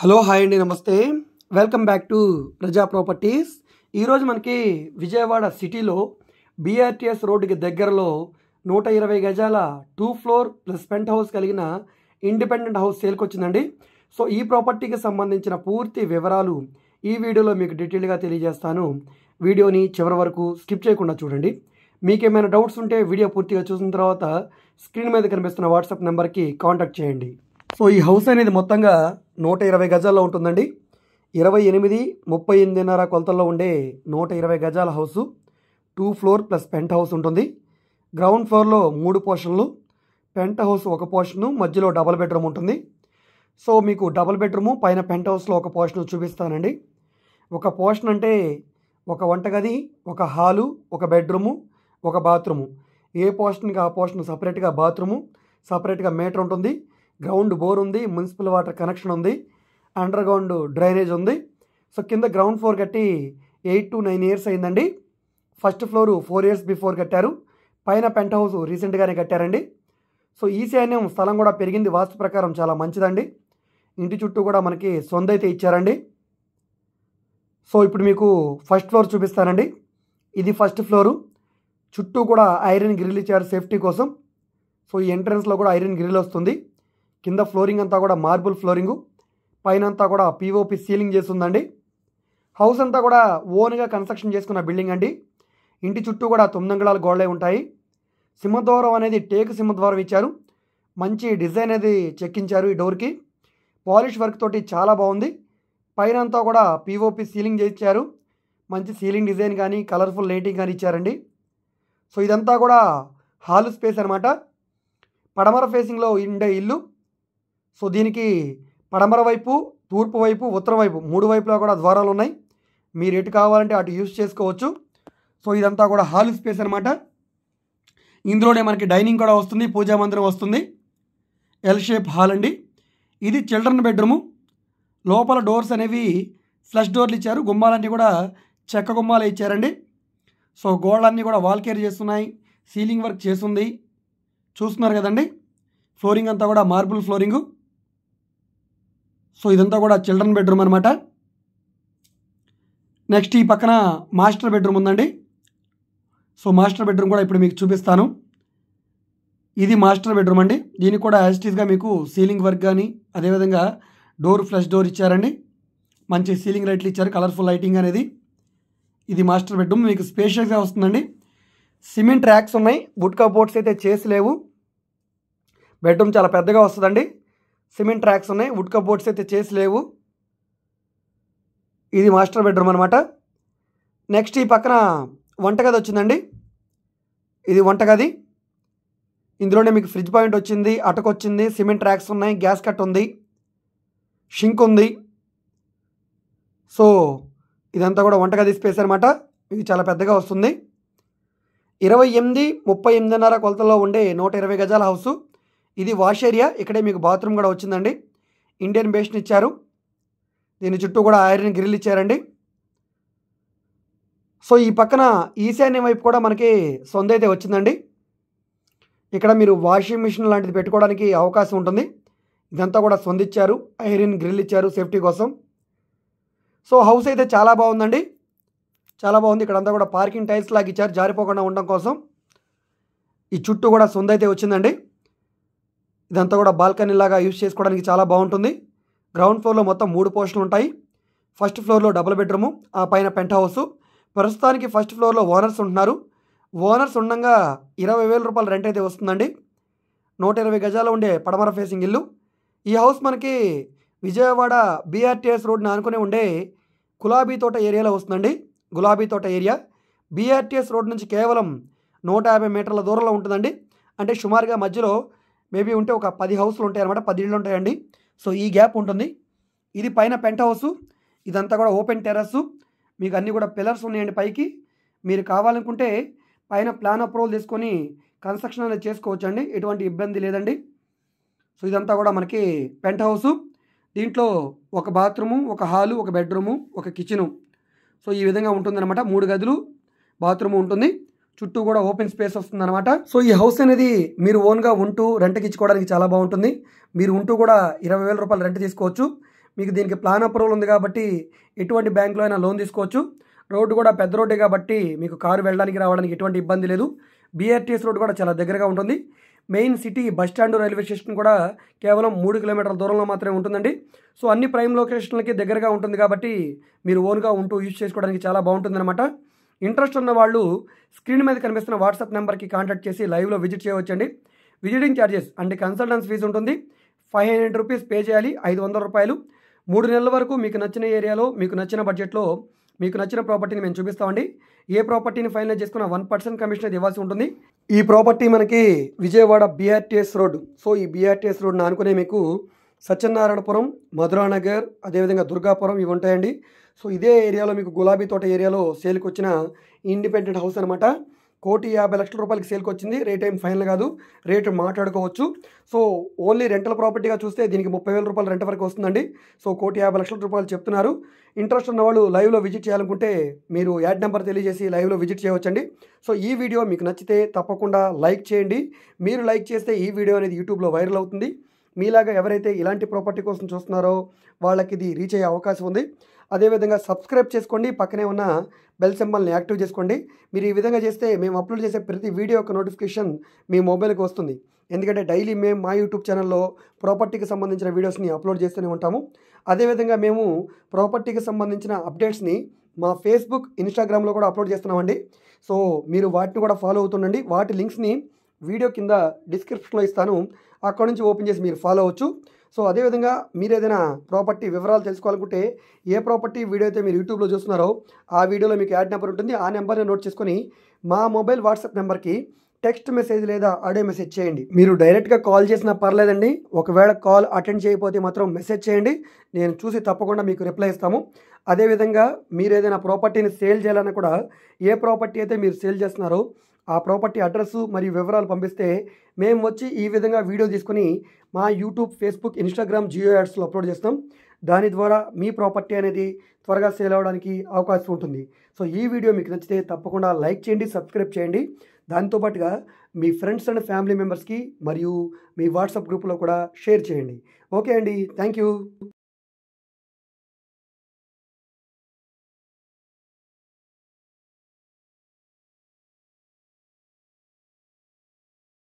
hello hi అండి నమస్తే welcome back to Praja properties ఈరోజు మనకి విజయవాడ సిటీలో బీఆర్టీఎస్ రోడ్డుకి దగ్గరలో నూట ఇరవై గజాల two floor plus pent house కలిగిన ఇండిపెండెంట్ హౌస్ సేల్కి వచ్చిందండి సో ఈ ప్రాపర్టీకి సంబంధించిన పూర్తి వివరాలు ఈ వీడియోలో మీకు డీటెయిల్గా తెలియజేస్తాను వీడియోని చివరి వరకు స్కిప్ చేయకుండా చూడండి మీకేమైనా డౌట్స్ ఉంటే వీడియో పూర్తిగా చూసిన తర్వాత స్క్రీన్ మీద కనిపిస్తున్న వాట్సాప్ నెంబర్కి కాంటాక్ట్ చేయండి సో ఈ హౌస్ అనేది మొత్తంగా నూట ఇరవై గజాల్లో ఉంటుందండి ఇరవై ఎనిమిది ముప్పై ఎనిమిదిన్నర కొలతల్లో ఉండే నూట ఇరవై గజాల house two floor plus pent house ఉంటుంది గ్రౌండ్ ఫ్లోర్లో మూడు పోర్షన్లు పెంట్ హౌస్ ఒక పోర్షను మధ్యలో డబల్ బెడ్రూమ్ ఉంటుంది సో మీకు డబల్ బెడ్రూము పైన పెంట్ హౌస్లో ఒక పోర్షన్ చూపిస్తానండి ఒక పోర్షన్ అంటే ఒక వంటగది ఒక హాలు ఒక బెడ్రూము ఒక బాత్రూము ఏ పోర్షన్కి ఆ పోర్షన్ సపరేట్గా బాత్రూము సపరేట్గా మీటర్ ఉంటుంది గ్రౌండ్ బోర్ ఉంది మున్సిపల్ వాటర్ కనెక్షన్ ఉంది అండర్ గ్రౌండ్ డ్రైనేజ్ ఉంది సో కింద గ్రౌండ్ ఫ్లోర్ కట్టి ఎయిట్ టు నైన్ ఇయర్స్ అయిందండి first floor four years before కట్టారు పైన పెంట్ హౌస్ రీసెంట్గానే కట్టారండి సో ఈ సైన్యం స్థలం కూడా పెరిగింది వాస్తు ప్రకారం చాలా మంచిదండి ఇంటి చుట్టూ కూడా మనకి సొంత అయితే ఇచ్చారండి సో ఇప్పుడు మీకు ఫస్ట్ ఫ్లోర్ చూపిస్తానండి ఇది ఫస్ట్ ఫ్లోరు చుట్టూ కూడా ఐరన్ గ్రిల్ ఇచ్చారు సేఫ్టీ కోసం సో ఈ ఎంట్రన్స్లో కూడా ఐరన్ గ్రిల్ వస్తుంది కింద ఫ్లోరింగ్ అంతా కూడా మార్బుల్ ఫ్లోరింగు పైన అంతా కూడా పిఓపి సీలింగ్ చేస్తుందండి హౌస్ అంతా కూడా ఓన్గా కన్స్ట్రక్షన్ చేసుకున్న బిల్డింగ్ అండి ఇంటి చుట్టూ కూడా తొమ్మిదంగళాలు గోడలే ఉంటాయి సింహద్వారం అనేది టేకు సింహద్వారం ఇచ్చారు మంచి డిజైన్ అనేది చెక్కించారు ఈ డోర్కి పాలిష్ వర్క్ తోటి చాలా బాగుంది పైన అంతా కూడా పిఓపి సీలింగ్ చేయించారు మంచి సీలింగ్ డిజైన్ కానీ కలర్ఫుల్ లైటింగ్ కానీ ఇచ్చారండి సో ఇదంతా కూడా హాల్ స్పేస్ అనమాట పడమర ఫేసింగ్లో ఉండే ఇల్లు సో దీనికి పడమర వైపు తూర్పు వైపు ఉత్తర వైపు మూడు వైపులా కూడా ద్వారాలు ఉన్నాయి మీరు ఎటు కావాలంటే అటు యూస్ చేసుకోవచ్చు సో ఇదంతా కూడా హాల్ స్పేస్ అనమాట ఇందులోనే మనకి డైనింగ్ కూడా వస్తుంది పూజా మందిరం వస్తుంది ఎల్ షేప్ హాల్ అండి ఇది చిల్డ్రన్ బెడ్రూము లోపల డోర్స్ అనేవి ఫ్లష్ డోర్లు ఇచ్చారు గుమ్మాలన్నీ కూడా చెక్క గుమ్మాలు ఇచ్చారండి సో గోడలన్నీ కూడా వాల్ కేర్ చేస్తున్నాయి సీలింగ్ వర్క్ చేస్తుంది చూస్తున్నారు కదండి ఫ్లోరింగ్ అంతా కూడా మార్బుల్ ఫ్లోరింగు సో ఇదంతా కూడా చిల్డ్రన్ బెడ్రూమ్ అనమాట నెక్స్ట్ ఈ పక్కన మాస్టర్ బెడ్రూమ్ ఉందండి సో మాస్టర్ బెడ్రూమ్ కూడా ఇప్పుడు మీకు చూపిస్తాను ఇది మాస్టర్ బెడ్రూమ్ అండి దీనికి కూడా యాజిటీస్గా మీకు సీలింగ్ వర్క్ కానీ అదేవిధంగా డోర్ ఫ్లష్ డోర్ ఇచ్చారండి మంచి సీలింగ్ లైట్లు ఇచ్చారు కలర్ఫుల్ లైటింగ్ అనేది ఇది మాస్టర్ బెడ్రూమ్ మీకు స్పేషియస్గా వస్తుందండి సిమెంట్ ర్యాక్స్ ఉన్నాయి బుట్కా బోర్డ్స్ అయితే చేసి లేవు బెడ్రూమ్ చాలా పెద్దగా వస్తుందండి సిమెంట్ ట్రాక్స్ ఉన్నాయి వుడ్ కబోర్డ్స్ అయితే చేసి లేవు ఇది మాస్టర్ బెడ్రూమ్ అనమాట నెక్స్ట్ ఈ పక్కన వంటగది వచ్చిందండి ఇది వంటగది ఇందులోనే మీకు ఫ్రిడ్జ్ పాయింట్ వచ్చింది అటకొచ్చింది సిమెంట్ ట్రాక్స్ ఉన్నాయి గ్యాస్ కట్ ఉంది షింక్ ఉంది సో ఇదంతా కూడా వంటగది స్పేస్ అనమాట ఇది చాలా పెద్దగా వస్తుంది ఇరవై ఎనిమిది ముప్పై ఎనిమిదిన్నర కొలతలో ఉండే నూట ఇరవై గజాల హౌసు ఇది వాష్ ఏరియా ఇక్కడే మీకు బాత్రూమ్ కూడా వచ్చిందండి ఇండియన్ బేస్ట్ని ఇచ్చారు దీని చుట్టూ కూడా ఐరన్ గ్రిల్ ఇచ్చారండి సో ఈ పక్కన ఈశాన్యం వైపు కూడా మనకి సొంత అయితే వచ్చిందండి ఇక్కడ మీరు వాషింగ్ మిషన్ లాంటిది పెట్టుకోవడానికి అవకాశం ఉంటుంది ఇదంతా కూడా సొందిచ్చారు ఐరన్ గ్రిల్ ఇచ్చారు సేఫ్టీ కోసం సో హౌస్ అయితే చాలా బాగుందండి చాలా బాగుంది ఇక్కడ అంతా కూడా పార్కింగ్ టైల్స్ లాగా ఇచ్చారు జారిపోకుండా ఉండడం కోసం ఈ చుట్టూ కూడా సొంత అయితే వచ్చిందండి ఇదంతా కూడా బాల్కనీ లాగా యూజ్ చేసుకోవడానికి చాలా బాగుంటుంది గ్రౌండ్ ఫ్లోర్లో మొత్తం మూడు పోర్షన్లు ఉంటాయి ఫస్ట్ ఫ్లోర్లో డబుల్ బెడ్రూము ఆ పైన పెంట్ హౌస్ ప్రస్తుతానికి ఫస్ట్ ఫ్లోర్లో ఓనర్స్ ఉంటున్నారు ఓనర్స్ ఉండగా ఇరవై వేల రూపాయలు రెంట్ అయితే వస్తుందండి నూట ఇరవై గజాలు ఉండే పడమర ఫేసింగ్ ఇల్లు ఈ హౌస్ మనకి విజయవాడ బీఆర్టీఎస్ రోడ్ని ఆనుకునే ఉండే గులాబీ తోట ఏరియాలో వస్తుందండి గులాబీ తోట ఏరియా బీఆర్టీఎస్ రోడ్ నుంచి కేవలం నూట యాభై మీటర్ల దూరంలో ఉంటుందండి అంటే సుమారుగా మధ్యలో మేబీ ఉంటే ఒక పది హౌస్లు ఉంటాయి అనమాట పది ఇళ్ళు ఉంటాయండి సో ఈ గ్యాప్ ఉంటుంది ఇది పైన పెంట్ హౌస్ ఇదంతా కూడా ఓపెన్ టెర్రస్సు మీకు అన్నీ కూడా పిల్లర్స్ ఉన్నాయండి పైకి మీరు కావాలనుకుంటే పైన ప్లాన్ అప్రూవల్ తీసుకొని కన్స్ట్రక్షన్ అనేది చేసుకోవచ్చండి ఎటువంటి ఇబ్బంది లేదండి సో ఇదంతా కూడా మనకి పెంట్ హౌసు దీంట్లో ఒక బాత్రూము ఒక హాలు ఒక బెడ్రూము ఒక కిచెను సో ఈ విధంగా ఉంటుందన్నమాట మూడు గదులు బాత్రూము ఉంటుంది చుట్టూ కూడా ఓపెన్ స్పేస్ వస్తుంది అనమాట సో ఈ హౌస్ అనేది మీరు ఓన్గా ఉంటూ రెంట్కి ఇచ్చుకోవడానికి చాలా బాగుంటుంది మీరు ఉంటూ కూడా ఇరవై వేల రూపాయలు రెంట్ తీసుకోవచ్చు మీకు దీనికి ప్లాన్ అప్రూవల్ ఉంది కాబట్టి ఎటువంటి బ్యాంకులో అయినా లోన్ తీసుకోవచ్చు రోడ్డు కూడా పెద్ద రోడ్డే కాబట్టి మీకు కారు వెళ్ళడానికి రావడానికి ఎటువంటి ఇబ్బంది లేదు బీఆర్టీఎస్ రోడ్డు కూడా చాలా దగ్గరగా ఉంటుంది main city bus stand railway station కూడా కేవలం మూడు కిలోమీటర్ల దూరంలో మాత్రమే ఉంటుందండి సో అన్ని ప్రైమ్ లొకేషన్లకి దగ్గరగా ఉంటుంది కాబట్టి మీరు ఓన్గా ఉంటూ యూజ్ చేసుకోవడానికి చాలా అనమాట ఇంట్రెస్ట్ ఉన్న వాళ్ళు స్క్రీన్ మీద కనిపిస్తున్న వాట్సాప్ నెంబర్కి కాంటాక్ట్ చేసి లైవ్లో విజిట్ చేయవచ్చండి విజిటింగ్ ఛార్జెస్ అంటే కన్సల్టెన్స్ ఫీజు ఉంటుంది ఫైవ్ హండ్రెడ్ రూపీస్ పే చేయాలి ఐదు వందల రూపాయలు మూడు నెలల వరకు మీకు నచ్చిన ఏరియాలో మీకు నచ్చిన బడ్జెట్లో మీకు నచ్చిన ప్రాపర్టీని మేము చూపిస్తామండి ఏ ప్రాపర్టీని ఫైనల్ చేసుకున్న వన్ పర్సెంట్ కమిషన్ అది ఇవ్వాల్సి ఉంటుంది ఈ ప్రాపర్టీ మనకి విజయవాడ బీఆర్టీఎస్ రోడ్ సో ఈ బీఆర్టీఎస్ రోడ్ని ఆనుకునే మీకు సత్యనారాయణపురం మధురానగర్ అదేవిధంగా దుర్గాపురం ఇవి ఉంటాయండి సో ఇదే ఏరియాలో మీకు గులాబీ తోట ఏరియాలో సేల్కి వచ్చిన ఇండిపెండెంట్ హౌస్ అనమాట కోటి యాభై లక్షల రూపాయలకి సేల్కి వచ్చింది రేట్ ఏం ఫైనల్ కాదు రేటు మాట్లాడుకోవచ్చు సో ఓన్లీ రెంటల్ ప్రాపర్టీగా చూస్తే దీనికి ముప్పై వేల రూపాయలు రెంట్ వరకు వస్తుందండి సో కోటి యాభై లక్షల రూపాయలు చెప్తున్నారు ఇంట్రెస్ట్ ఉన్న వాళ్ళు లైవ్లో విజిట్ చేయాలనుకుంటే మీరు యాడ్ నెంబర్ తెలియజేసి లైవ్లో విజిట్ చేయవచ్చండి సో ఈ వీడియో మీకు నచ్చితే తప్పకుండా లైక్ చేయండి మీరు లైక్ చేస్తే ఈ వీడియో అనేది యూట్యూబ్లో వైరల్ అవుతుంది మీలాగా ఎవరైతే ఇలాంటి ప్రాపర్టీ కోసం చూస్తున్నారో వాళ్ళకి ఇది రీచ్ అయ్యే అవకాశం ఉంది అదేవిధంగా సబ్స్క్రైబ్ చేసుకోండి పక్కనే ఉన్న బెల్ సింబల్ని యాక్టివ్ చేసుకోండి మీరు ఈ విధంగా చేస్తే మేము అప్లోడ్ చేసే ప్రతి వీడియో యొక్క నోటిఫికేషన్ మీ మొబైల్కి వస్తుంది ఎందుకంటే డైలీ మేము మా యూట్యూబ్ ఛానల్లో ప్రాపర్టీకి సంబంధించిన వీడియోస్ని అప్లోడ్ చేస్తూనే ఉంటాము అదేవిధంగా మేము ప్రాపర్టీకి సంబంధించిన అప్డేట్స్ని మా ఫేస్బుక్ ఇన్స్టాగ్రామ్లో కూడా అప్లోడ్ చేస్తున్నామండి సో మీరు వాటిని కూడా ఫాలో అవుతుండండి వాటి లింక్స్ని వీడియో కింద డిస్క్రిప్షన్లో ఇస్తాను అక్కడ నుంచి ఓపెన్ చేసి మీరు ఫాలో అవ్వచ్చు సో అదేవిధంగా మీరు ఏదైనా ప్రాపర్టీ వివరాలు తెలుసుకోవాలనుకుంటే ఏ ప్రాపర్టీ వీడియో అయితే మీరు యూట్యూబ్లో చూస్తున్నారో ఆ వీడియోలో మీకు యాడ్ నెంబర్ ఉంటుంది ఆ నెంబర్ని నోట్ చేసుకొని మా మొబైల్ వాట్సాప్ నెంబర్కి టెక్స్ట్ మెసేజ్ లేదా ఆడియో మెసేజ్ చేయండి మీరు డైరెక్ట్గా కాల్ చేసినా పర్లేదండి ఒకవేళ కాల్ అటెండ్ చేయకపోతే మాత్రం మెసేజ్ చేయండి నేను చూసి తప్పకుండా మీకు రిప్లై ఇస్తాము అదేవిధంగా మీరు ఏదైనా ప్రాపర్టీని సేల్ చేయాలన్నా కూడా ఏ ప్రాపర్టీ అయితే మీరు సేల్ చేస్తున్నారో ఆ ప్రాపర్టీ అడ్రస్ మరియు వివరాలు పంపిస్తే మేము వచ్చి ఈ విధంగా వీడియో తీసుకుని మా యూట్యూబ్ ఫేస్బుక్ ఇన్స్టాగ్రామ్ జియో యాడ్స్లో అప్లోడ్ చేస్తాం దాని ద్వారా మీ ప్రాపర్టీ అనేది త్వరగా సేల్ అవ్వడానికి అవకాశం ఉంటుంది సో ఈ వీడియో మీకు నచ్చితే తప్పకుండా లైక్ చేయండి సబ్స్క్రైబ్ చేయండి దాంతోపాటుగా మీ ఫ్రెండ్స్ అండ్ ఫ్యామిలీ మెంబర్స్కి మరియు మీ వాట్సాప్ గ్రూప్లో కూడా షేర్ చేయండి ఓకే అండి థ్యాంక్ యూ